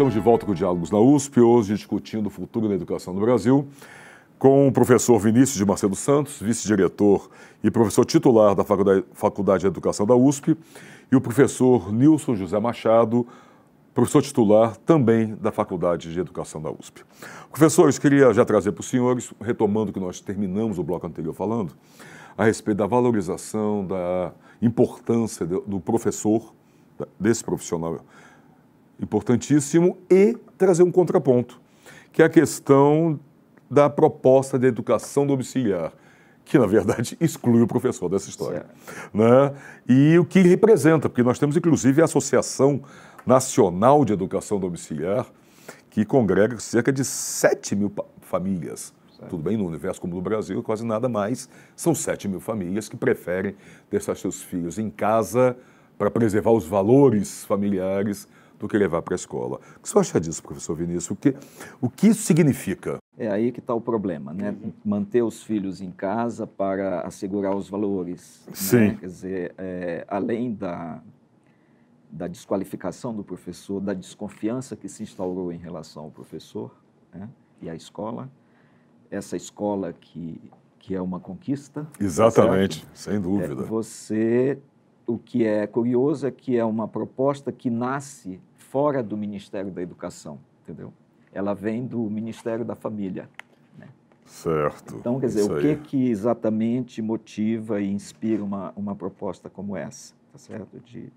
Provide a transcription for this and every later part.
Estamos de volta com o Diálogos na USP, hoje discutindo o futuro da educação no Brasil, com o professor Vinícius de Macedo Santos, vice-diretor e professor titular da Faculdade de Educação da USP, e o professor Nilson José Machado, professor titular também da Faculdade de Educação da USP. Professores, queria já trazer para os senhores, retomando que nós terminamos o bloco anterior falando, a respeito da valorização, da importância do professor, desse profissional importantíssimo, e trazer um contraponto, que é a questão da proposta de educação domiciliar, que na verdade exclui o professor dessa história. Né? E o que representa, porque nós temos inclusive a Associação Nacional de Educação Domiciliar, que congrega cerca de 7 mil famílias. Tudo bem, no universo como no Brasil, quase nada mais. São 7 mil famílias que preferem deixar seus filhos em casa para preservar os valores familiares do que levar para a escola. O que você acha disso, professor Vinícius? O que, o que isso significa? É aí que está o problema, né? Uhum. Manter os filhos em casa para assegurar os valores. Né? Sim. Né? Quer dizer, é, além da, da desqualificação do professor, da desconfiança que se instaurou em relação ao professor né? e à escola, essa escola que, que é uma conquista. Tá Exatamente, sem dúvida. É, você, o que é curioso é que é uma proposta que nasce fora do Ministério da Educação, entendeu? Ela vem do Ministério da Família. Né? Certo. Então, quer dizer, o que, que exatamente motiva e inspira uma, uma proposta como essa, tá certo? De,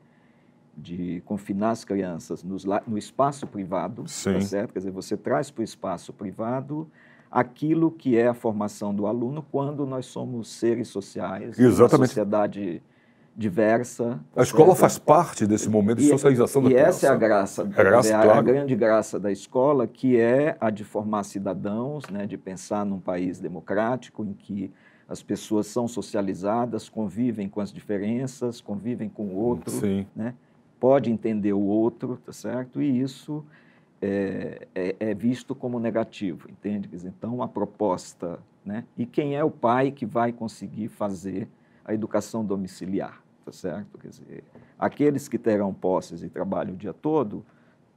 de confinar as crianças nos, no espaço privado, tá Sim. tá certo? Quer dizer, você traz para o espaço privado aquilo que é a formação do aluno quando nós somos seres sociais, Exatamente. sociedade diversa. A escola faz parte desse momento de socialização e da e criança. E essa é a graça, é a, graça, é claro. a, grande graça da escola, que é a de formar cidadãos, né, de pensar num país democrático em que as pessoas são socializadas, convivem com as diferenças, convivem com o outro, Sim. né? pode entender o outro, tá certo? E isso é, é, é visto como negativo, entende? Então, a proposta, né? E quem é o pai que vai conseguir fazer a educação domiciliar? tá certo? Quer dizer, aqueles que terão posses e trabalham o dia todo,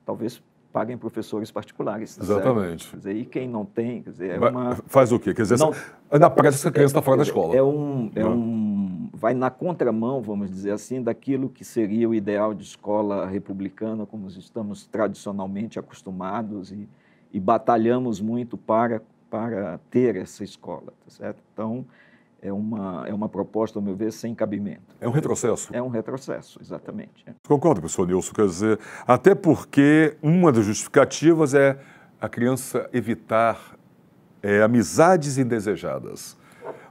talvez paguem professores particulares. Tá Exatamente. Dizer, e quem não tem, quer dizer, é uma... Faz o quê? Quer dizer, não, na prática, essa criança está é, fora da escola. É um, é um... Vai na contramão, vamos dizer assim, daquilo que seria o ideal de escola republicana, como estamos tradicionalmente acostumados e, e batalhamos muito para, para ter essa escola, tá certo? Então, é uma, é uma proposta, ao meu ver, sem cabimento. É um retrocesso. É um retrocesso, exatamente. É. Concordo, professor Nilson. Quer dizer, até porque uma das justificativas é a criança evitar é, amizades indesejadas.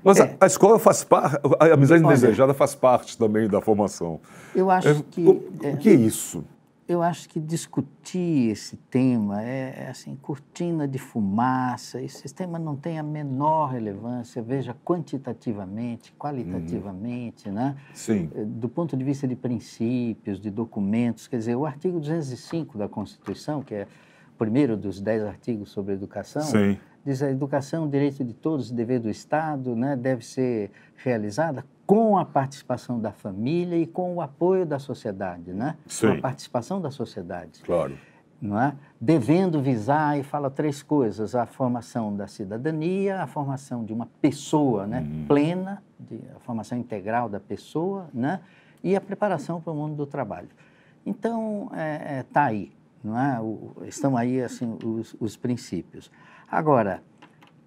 Mas é. a, a, escola faz parte, a amizade indesejada faz parte também da formação. Eu acho é, que. O, o é. que é isso? eu acho que discutir esse tema é, é, assim cortina de fumaça. Esse tema não tem a menor relevância. Veja quantitativamente, qualitativamente, uhum. né? Sim. Eh, do ponto de vista de princípios, de documentos, quer dizer, o artigo 205 da Constituição, que é o primeiro dos dez artigos sobre educação, Sim. diz a educação, direito de todos, dever do Estado, né? Deve ser realizada com a participação da família e com o apoio da sociedade, né? Sim. Com a participação da sociedade. Claro. Não é? Devendo visar, e fala três coisas, a formação da cidadania, a formação de uma pessoa né? Uhum. plena, de, a formação integral da pessoa, né? e a preparação para o mundo do trabalho. Então, está é, é, tá aí, não é? O, estão aí assim, os, os princípios. Agora,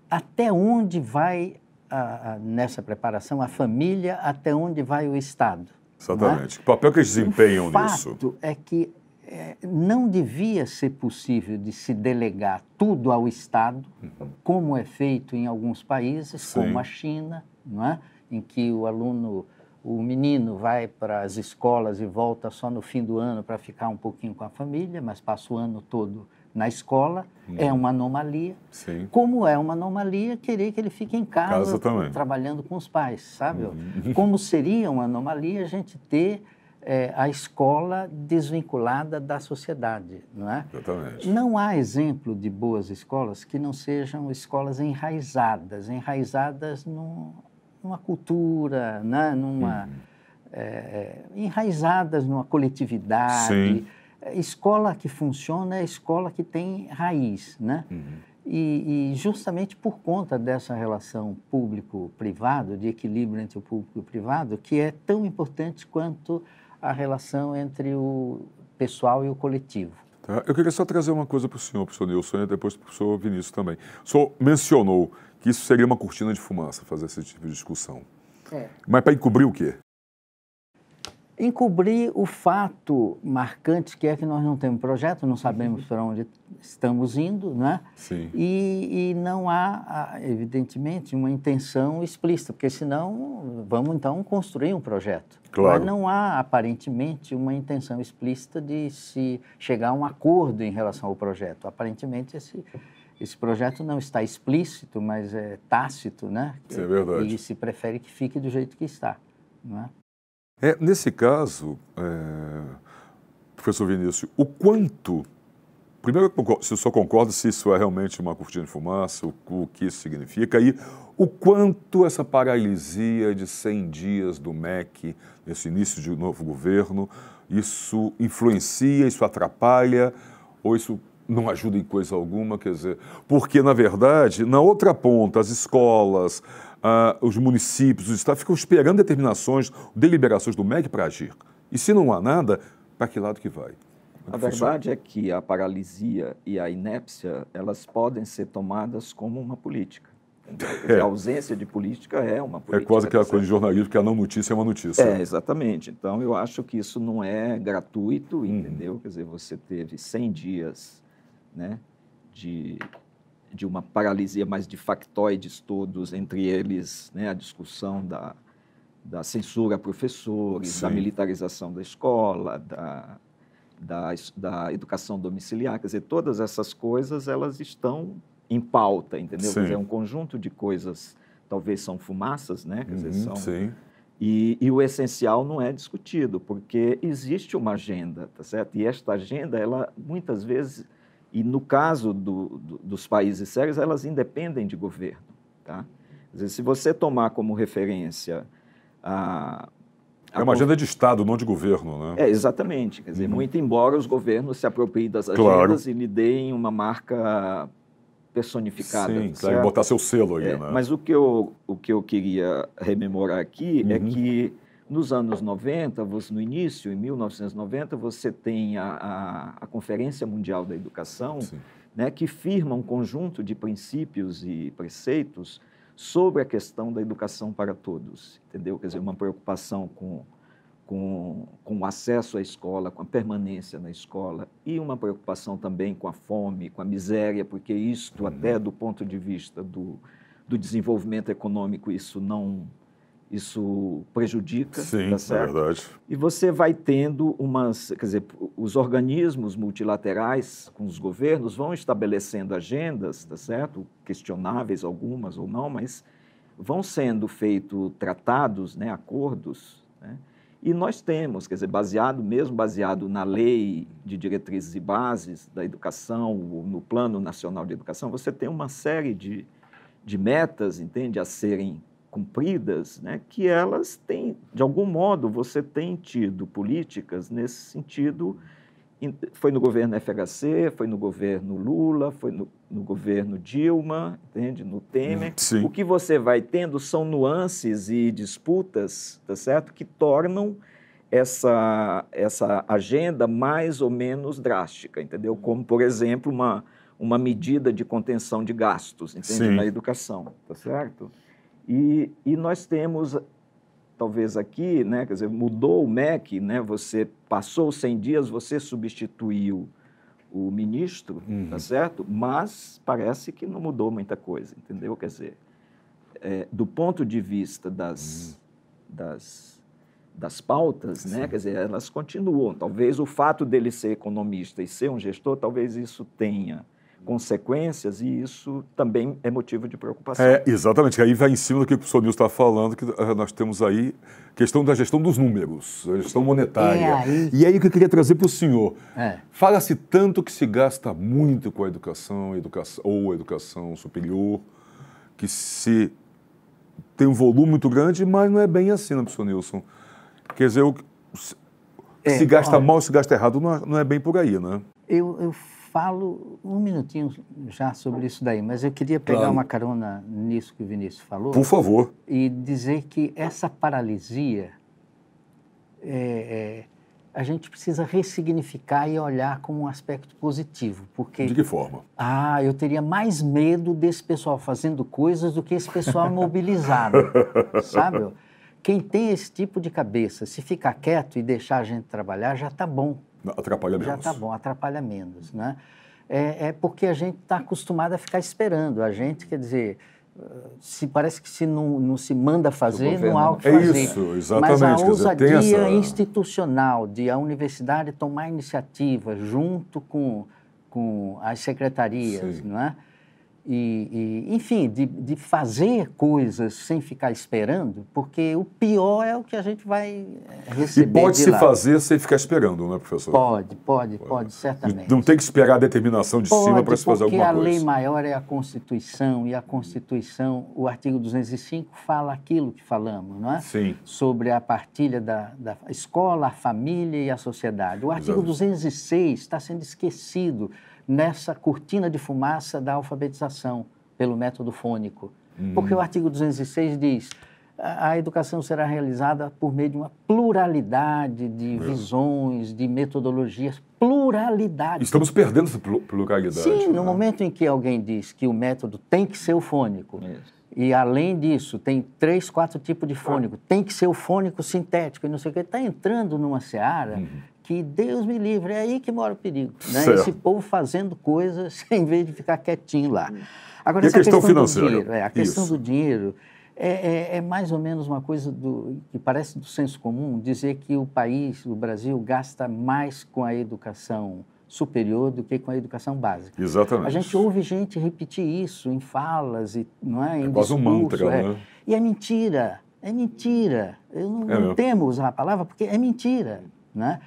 até onde vai a, a, nessa preparação a família até onde vai o Estado. É? Exatamente. É? Que papel que eles desempenham o nisso? O fato é que é, não devia ser possível de se delegar tudo ao Estado, uhum. como é feito em alguns países, Sim. como a China, não é? em que o aluno, o menino vai para as escolas e volta só no fim do ano para ficar um pouquinho com a família, mas passa o ano todo na escola, é hum. é uma anomalia. Sim. Como é uma anomalia querer que ele fique em casa, casa trabalhando com os pais, sabe? Uhum. Como seria uma anomalia a gente ter é, a escola desvinculada da sociedade, não é? Exatamente. Não há exemplo de boas escolas que não sejam escolas enraizadas, enraizadas num, numa cultura, né? numa... Uhum. É, é, enraizadas numa coletividade, Sim escola que funciona é escola que tem raiz, né? Uhum. E, e, justamente por conta dessa relação público-privado, de equilíbrio entre o público e o privado, que é tão importante quanto a relação entre o pessoal e o coletivo. Tá. Eu queria só trazer uma coisa para o senhor, professor Nilson, e depois para o professor Vinícius também. O senhor mencionou que isso seria uma cortina de fumaça, fazer esse tipo de discussão. É. Mas para encobrir o quê? Encobrir o fato marcante que é que nós não temos projeto, não sabemos para onde estamos indo, né? Sim. E, e não há, evidentemente, uma intenção explícita, porque senão vamos então construir um projeto. Claro. Mas não há, aparentemente, uma intenção explícita de se chegar a um acordo em relação ao projeto. Aparentemente, esse, esse projeto não está explícito, mas é tácito, né? Isso é verdade. E se prefere que fique do jeito que está. Né? É, nesse caso, é, professor Vinícius, o quanto. Primeiro, se eu só concordo se isso é realmente uma cortina de fumaça, o, o que isso significa e o quanto essa paralisia de 100 dias do MEC, nesse início de um novo governo, isso influencia, isso atrapalha, ou isso não ajuda em coisa alguma, quer dizer, porque na verdade, na outra ponta, as escolas, uh, os municípios, os estados ficam esperando determinações, deliberações do MEC para agir. E se não há nada, para que lado que vai? A verdade é que a paralisia e a inépcia, elas podem ser tomadas como uma política. é. A ausência de política é uma política. É quase aquela coisa de jornalismo que a não notícia é uma notícia. É, exatamente. Então, eu acho que isso não é gratuito, uhum. entendeu? Hum. Quer dizer, você teve 100 dias né, de de uma paralisia mais de factoides todos, entre eles né, a discussão da, da censura a professores, Sim. da militarização da escola, da, da, da, educação domiciliar, quer dizer, todas essas coisas elas estão em pauta, entendeu? Quer dizer, é um conjunto de coisas, talvez são fumaças, né? Quer dizer, uhum, são... E, e, o essencial não é discutido, porque existe uma agenda, tá certo? E esta agenda, ela muitas vezes e no caso do, do, dos países sérios, elas independem de governo. Tá? Dizer, se você tomar como referência a, a. é uma agenda de Estado, não de governo, né? É, exatamente. Quer dizer, uhum. muito embora os governos se apropriem das agendas claro. e lhe deem uma marca personificada. Sim, claro, botar seu selo aí, é, né? Mas o que eu, o que eu queria rememorar aqui é uhum. é que nos anos 90, você, no início, em 1990, você tem a, a, a Conferência Mundial da Educação, né, que firma um conjunto de princípios e preceitos sobre a questão da educação para todos, entendeu? Quer dizer, uma preocupação com, com, com o acesso à escola, com a permanência na escola e uma preocupação também com a fome, com a miséria, porque isto, uhum. até do ponto de vista do, do desenvolvimento econômico, isso não isso prejudica. Sim, tá é certo? é verdade. E você vai tendo umas, quer dizer, os organismos multilaterais com os governos vão estabelecendo agendas, tá certo? Questionáveis algumas ou não, mas vão sendo feitos tratados, né, acordos, né? E nós temos, quer dizer, baseado mesmo baseado na lei de diretrizes e bases da educação, no Plano Nacional de Educação, você tem uma série de, de metas, entende, a serem cumpridas, né, que elas têm, de algum modo, você tem tido políticas nesse sentido. Foi no governo FHC, foi no governo Lula, foi no, no governo Dilma, entende? No Temer. Hum, sim. O que você vai tendo são nuances e disputas, tá certo? Que tornam essa, essa agenda mais ou menos drástica, entendeu? Hum. Como, por exemplo, uma, uma medida de contenção de gastos, entende? Sim. Na educação, tá certo? E, e nós temos, talvez aqui, né, quer dizer, mudou o MEC, né, você passou 100 dias, você substituiu o ministro, tá uhum. tá certo? Mas parece que não mudou muita coisa, entendeu? Quer dizer, é, do ponto de vista das, uhum. das, das pautas, né? Quer dizer, elas continuam. Talvez o fato dele ser economista e ser um gestor, talvez isso tenha consequências e isso também é motivo de preocupação. É, exatamente, aí vai em cima do que o professor Nilson está falando, que eh, nós temos aí questão da gestão dos números, gestão monetária. É aí. E aí que eu queria trazer para o senhor. É. Fala-se tanto que se gasta muito com a educação, educação ou a educação superior, que se tem um volume muito grande, mas não é bem assim, né, professor Nilson? Quer dizer, o, se, é, se gasta olha, mal, se gasta errado, não é, não é bem por aí, né? Eu, eu falo um minutinho já sobre isso daí, mas eu queria pegar claro. uma carona nisso que o Vinícius falou. Por favor. E dizer que essa paralisia, é, é, a gente precisa ressignificar e olhar como um aspecto positivo, porque... De que forma? Ah, eu teria mais medo desse pessoal fazendo coisas do que esse pessoal mobilizado, sabe? Quem tem esse tipo de cabeça, se ficar quieto e deixar a gente trabalhar, já está bom. Atrapalha menos. Já tá bom, atrapalha menos, né? É, é porque a gente está acostumado a ficar esperando. A gente, quer dizer, eh, se parece que se não, não se manda fazer, não há o que é fazer. Isso, exatamente. Mas a ousadia dizer, essa... institucional de a universidade tomar iniciativa junto com, com as secretarias, Sim. não é? e, e enfim, de, de, fazer coisas sem ficar esperando, porque o pior é o que a gente vai eh, receber. E pode se lá. fazer sem ficar esperando, não é, professor? Pode, pode, pode, pode certamente. Não tem que esperar a determinação de pode, cima para se fazer alguma coisa. Porque a lei maior é a Constituição, e a Constituição, o artigo 205 fala aquilo que falamos, não é? Sim. Sobre a partilha da, da escola, a família e a sociedade. O artigo Exato. 206 está sendo esquecido nessa cortina de fumaça da alfabetização pelo método fônico. Hum. Porque o artigo 206 diz: a educação será realizada por meio de uma pluralidade de Meu. visões, de metodologias, pluralidade. Estamos perdendo essa pluralidade. Sim, né? no momento em que alguém diz que o método tem que ser o fônico, Isso. e além disso tem três, quatro tipos de fônico, tem que ser o fônico sintético e não sei o que, está entrando numa seara uhum que Deus me livre, é aí que mora o perigo. Né? Esse povo fazendo coisas em vez de ficar quietinho lá. Agora, e a questão, questão financeira? Dinheiro, é, a questão Isso. do dinheiro é, é, é, mais ou menos uma coisa do, que parece do senso comum, dizer que o país, o Brasil, gasta mais com a educação superior do que com a educação básica. Exatamente. A gente ouve gente repetir isso em falas e não é, é em é quase um mantra, é. né? E é mentira, é mentira. Eu não, é não temo usar a palavra porque é mentira, né?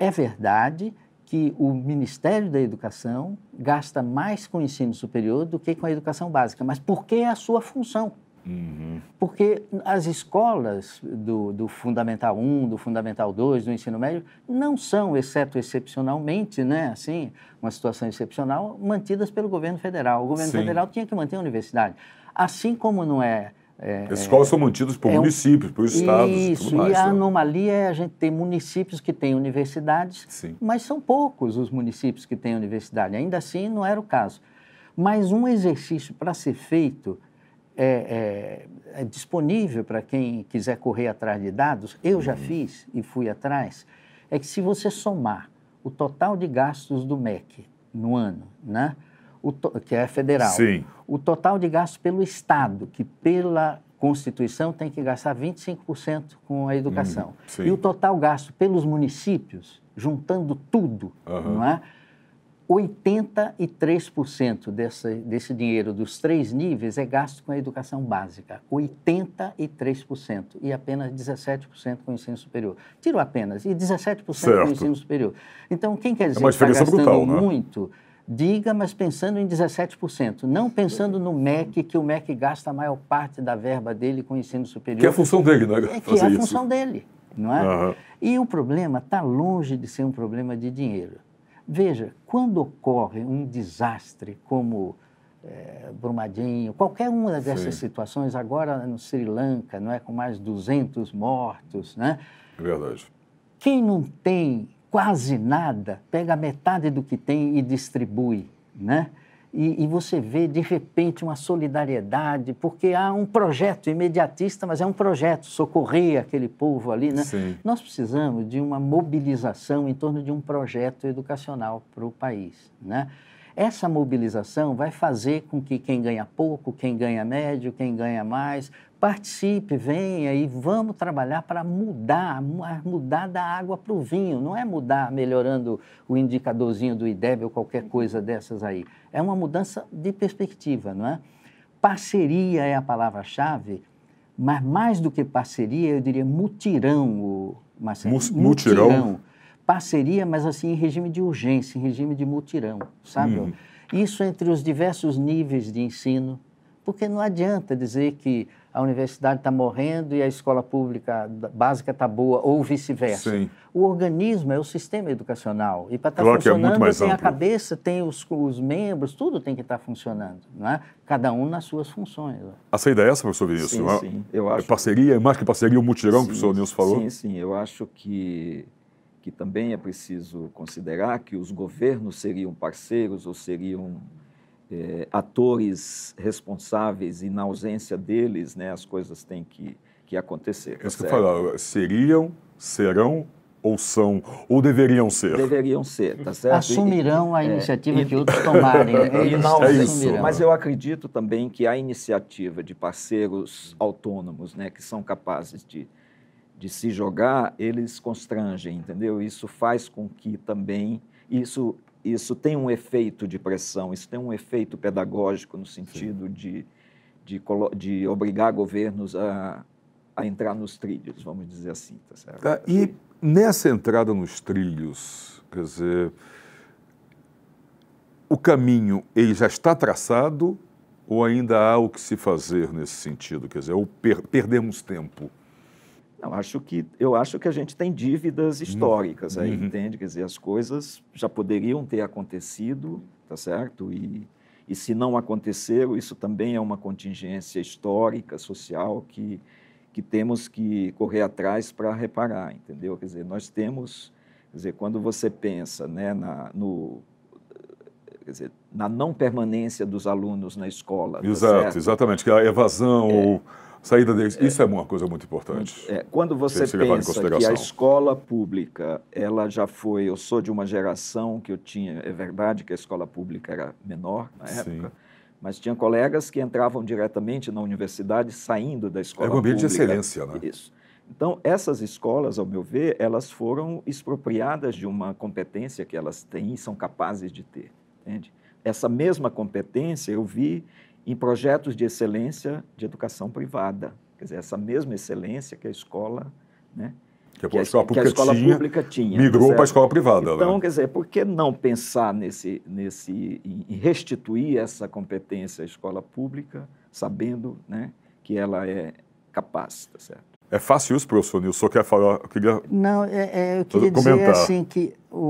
É verdade que o Ministério da Educação gasta mais com o ensino superior do que com a educação básica, mas por que é a sua função. Uhum. Porque as escolas do, do, Fundamental 1, do Fundamental 2, do ensino médio, não são, exceto excepcionalmente, né, assim, uma situação excepcional, mantidas pelo governo federal. O governo Sim. federal tinha que manter a universidade. Assim como não é é, As escolas é. são mantidas por é municípios, por estados. Isso, e, mais, e a né? anomalia é a gente tem municípios que têm universidades, Sim. mas são poucos os municípios que têm universidade. Ainda assim, não era o caso. Mas um exercício para ser feito é, é, é disponível para quem quiser correr atrás de dados, eu já uhum. fiz e fui atrás, é que se você somar o total de gastos do MEC no ano, né? que é federal. Sim. O total de gastos pelo Estado, que pela Constituição tem que gastar 25% com a educação. Hum, e o total gasto pelos municípios, juntando tudo, uhum. não é? 83% desse, desse dinheiro dos três níveis é gasto com a educação básica. 83%. E apenas 17% com o ensino superior. Tiro apenas. E 17% certo. com o ensino superior. Então, quem quer dizer é que está gastando brutal, né? muito diga, mas pensando em 17%, não pensando no MEC, que o MEC gasta a maior parte da verba dele com o ensino superior. Que é a função dele, não né? É que é a função dele, não é? Uhum. E o problema está longe de ser um problema de dinheiro. Veja, quando ocorre um desastre como é, Brumadinho, qualquer uma dessas Sim. situações, agora no Sri Lanka, não é com mais 200 mortos, né? É verdade. Quem não tem quase nada, pega metade do que tem e distribui, né? E, e, você vê de repente uma solidariedade, porque há um projeto imediatista, mas é um projeto socorrer aquele povo ali. Né? Nós precisamos de uma mobilização em torno de um projeto educacional para o país. Né? Essa mobilização vai fazer com que quem ganha pouco, quem ganha médio, quem ganha mais, participe, venha e vamos trabalhar para mudar, mudar da água para o vinho. Não é mudar melhorando o indicadorzinho do IDEB ou qualquer coisa dessas aí. É uma mudança de perspectiva, não é? Parceria é a palavra-chave, mas mais do que parceria, eu diria mutirão, Marcelo. Mutirão. mutirão parceria, mas assim em regime de urgência, em regime de mutirão, sabe? Uhum. Isso entre os diversos níveis de ensino, porque não adianta dizer que a universidade está morrendo e a escola pública básica está boa, ou vice-versa. O organismo é o sistema educacional. E para estar tá claro é funcionando, é tem amplo. a cabeça, tem os, os, membros, tudo tem que estar tá funcionando. Né? Cada um nas suas funções. Né? É a saída é essa, professor Vinícius? Sim, é sim. Eu acho... É parceria, mais que parceria, o mutirão sim, que o senhor Nilson falou? Sim, sim. Eu acho que que também é preciso considerar que os governos seriam parceiros ou seriam é, atores responsáveis e na ausência deles né, as coisas têm que, que acontecer. Tá é isso que eu seriam, serão ou são, ou deveriam ser. Deveriam ser, tá certo? Assumirão e, a é, iniciativa é, que outros tomarem. e né? não, é, é isso. Mas eu acredito também que a iniciativa de parceiros autônomos, né, que são capazes de de se jogar, eles constrangem, entendeu? Isso faz com que também isso isso tem um efeito de pressão, isso tem um efeito pedagógico no sentido de, de, de, obrigar governos a, a entrar nos trilhos, vamos dizer assim, tá certo? Ah, e nessa entrada nos trilhos, quer dizer, o caminho ele já está traçado ou ainda há o que se fazer nesse sentido? Quer dizer, ou per perdemos tempo? eu acho que, eu acho que a gente tem dívidas uhum. históricas uhum. aí, entende? Quer dizer, as coisas já poderiam ter acontecido, tá certo? E, e se não aconteceram, isso também é uma contingência histórica, social, que, que temos que correr atrás para reparar, entendeu? Quer dizer, nós temos... Quer dizer, quando você pensa né, na, no, dizer, na não permanência dos alunos na escola. Tá Exato, tá exatamente, que é a evasão... É. Ou Saída deles, é, isso é uma coisa muito importante. É, quando você pensa que a escola pública, ela já foi, eu sou de uma geração que eu tinha, é verdade que a escola pública era menor na época, Sim. mas tinha colegas que entravam diretamente na universidade saindo da escola pública. É um ambiente pública, de excelência, né? Isso. Então, essas escolas, ao meu ver, elas foram expropriadas de uma competência que elas têm e são capazes de ter, entende? Essa mesma competência eu vi em projetos de excelência de educação privada. Quer dizer, essa mesma excelência que a escola, né, que, a, que a, escola, que a escola tinha, pública tinha. Tá migrou para a escola privada. Né? Então, né? quer dizer, por que não pensar nesse, nesse, em restituir essa competência à escola pública, sabendo né, que ela é capaz, tá certo? É fácil isso, professor Nilson? Quer falar? Eu queria não, é, é, eu queria comentar. dizer assim que o,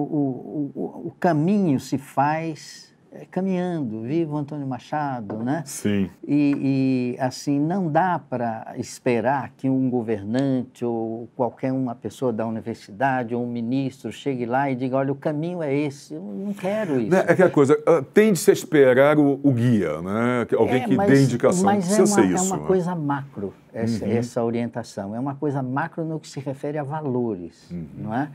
o, o, o caminho se faz eh, caminhando, vivo Antônio Machado, né? Sim. E, e assim, não dá para esperar que um governante ou qualquer uma pessoa da universidade ou um ministro chegue lá e diga, olha, o caminho é esse, eu não quero isso. Né, é que ah, a coisa, tem de se esperar o, o, guia, né? Alguém é, que mas, dê indicação, mas precisa é uma, ser isso. é uma né? coisa macro, essa, uhum. essa orientação, é uma coisa macro no que se refere a valores, uhum. não é?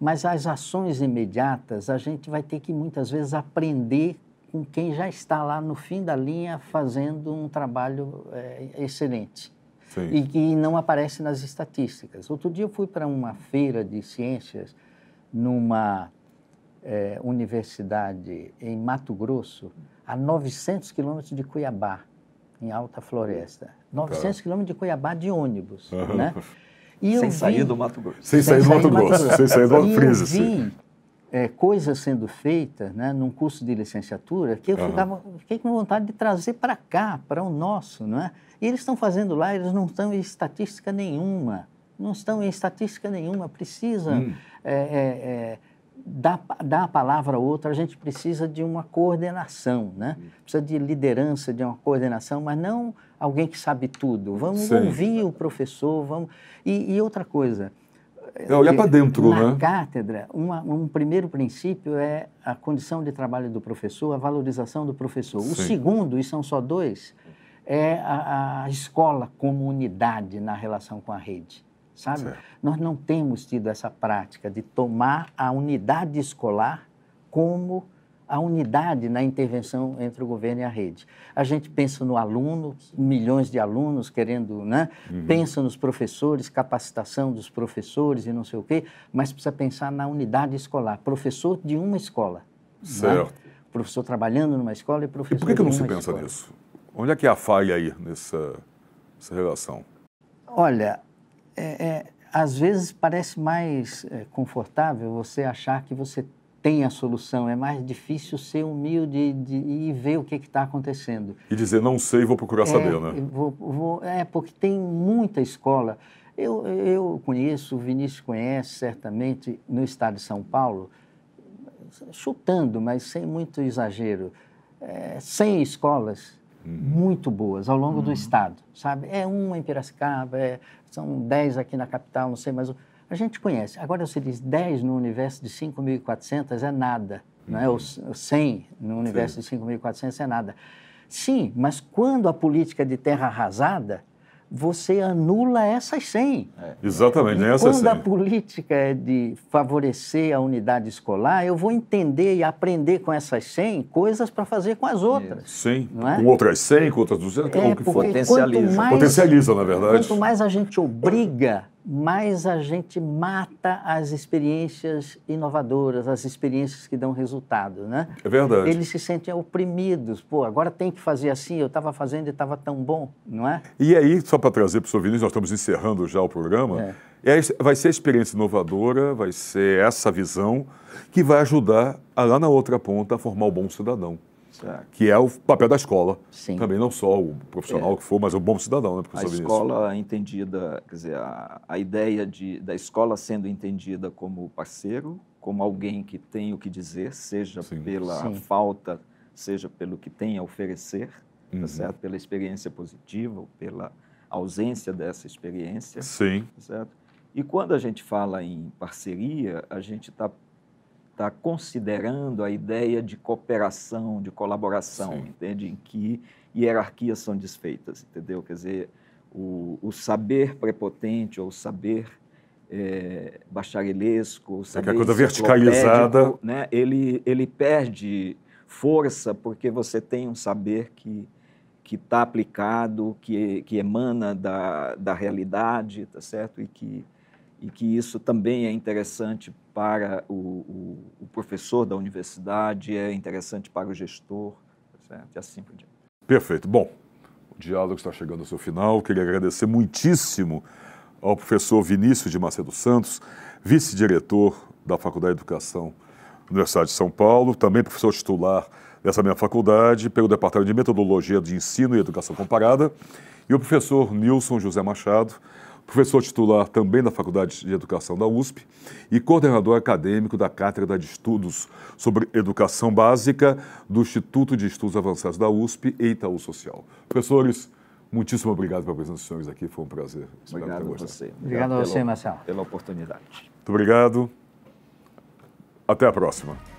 Mas as ações imediatas, a gente vai ter que muitas vezes aprender com quem já está lá no fim da linha fazendo um trabalho é, excelente. Sim. E que não aparece nas estatísticas. Outro dia eu fui para uma feira de ciências numa é, universidade em Mato Grosso, a 900 quilômetros de Cuiabá, em alta floresta. 900 tá. quilômetros de Cuiabá de ônibus, né? E Sem sair do Mato Grosso. Sem sair do Mato Grosso. Sem sair do Mato Grosso. Assim. vi é, coisas sendo feitas né, num curso de licenciatura que eu uhum. ficava, fiquei com vontade de trazer para cá, para o nosso. Não é? E eles estão fazendo lá, eles não estão em estatística nenhuma. Não estão em estatística nenhuma, precisam. Hum. É, é, é dar, dar a palavra a outra, a gente precisa de uma coordenação, né? Precisa de liderança, de uma coordenação, mas não alguém que sabe tudo. Vamos Sim. ouvir o professor, vamos... E, e outra coisa... É olhar eh, para dentro, na né? cátedra, uma, um primeiro princípio é a condição de trabalho do professor, a valorização do professor. Sim. O segundo, e são só dois, é a, a escola como unidade na relação com a rede sabe? Certo. Nós não temos tido essa prática de tomar a unidade escolar como a unidade na intervenção entre o governo e a rede. A gente pensa no aluno, milhões de alunos querendo, né? Uhum. Pensa nos professores, capacitação dos professores e não sei o quê, mas precisa pensar na unidade escolar, professor de uma escola. Né? Certo. Né? Professor trabalhando numa escola e professor. E por que, que não se pensa escola? nisso? Onde é que é a falha aí nessa, nessa relação? Olha, é, é, às vezes parece mais é, confortável você achar que você tem a solução. É mais difícil ser humilde de, e ver o que está acontecendo. E dizer, não sei, vou procurar é, saber, né? Vou, vou, é, porque tem muita escola. Eu, eu conheço, o Vinícius conhece certamente, no estado de São Paulo, chutando, mas sem muito exagero, é, 100 escolas muito boas ao longo uhum. do hum. estado, sabe? É uma em Piracicaba, é, são dez aqui na capital, não sei, mas a gente conhece. Agora, se diz 10 no universo de 5.400 é nada, uhum. não é? Uhum. Ou 100 no universo Sim. de 5.400 é nada. Sim, mas quando a política de terra arrasada, você anula essas 100. É. Exatamente, e essas quando 100. a política é de favorecer a unidade escolar, eu vou entender e aprender com essas 100 coisas para fazer com as outras. Sim, é? com outras 100, com outras 200, é, com o que for. Potencializa. Mais, Potencializa, na verdade. Quanto mais a gente obriga mais a gente mata as experiências inovadoras, as experiências que dão resultado, né? É verdade. Eles se sentem oprimidos. Pô, agora tem que fazer assim, eu estava fazendo e estava tão bom, não é? E aí, só para trazer para o seu Vinícius, nós estamos encerrando já o programa, é. vai ser a experiência inovadora, vai ser essa visão que vai ajudar a, lá na outra ponta a formar o bom cidadão. Certo. Que é o papel da escola. Sim. Também não só o profissional é. que for, mas o bom cidadão, né, professor A escola entendida, quer dizer, a, a ideia de, da escola sendo entendida como parceiro, como alguém que tem o que dizer, seja Sim. pela Sim. falta, seja pelo que tem a oferecer, tá uhum. tá certo? Pela experiência positiva, ou pela ausência dessa experiência. Sim. Tá certo? E quando a gente fala em parceria, a gente está está considerando a ideia de cooperação, de colaboração, Sim. entende? Em que hierarquias são desfeitas, entendeu? Quer dizer, o, o saber prepotente ou o saber eh, é, bacharelesco, o saber é coisa verticalizada, né? Ele ele perde força porque você tem um saber que que está aplicado, que, que emana da, da realidade, tá certo? E que e que isso também é interessante para o, o, o professor da universidade, é interessante para o gestor, tá certo? e assim por diante. Perfeito. Bom, o diálogo está chegando ao seu final. Queria agradecer muitíssimo ao professor Vinícius de Macedo Santos, vice-diretor da Faculdade de Educação da Universidade de São Paulo, também professor titular dessa minha faculdade, pelo Departamento de Metodologia de Ensino e Educação Comparada, e o professor Nilson José Machado, professor titular também da Faculdade de Educação da USP e coordenador acadêmico da Cátedra de Estudos sobre Educação Básica do Instituto de Estudos Avançados da USP e Itaú Social. Professores, muitíssimo obrigado pela presença dos senhores aqui, foi um prazer. Obrigado a você. Obrigado, a você, Marcelo. Pela oportunidade. Muito obrigado. Até a próxima.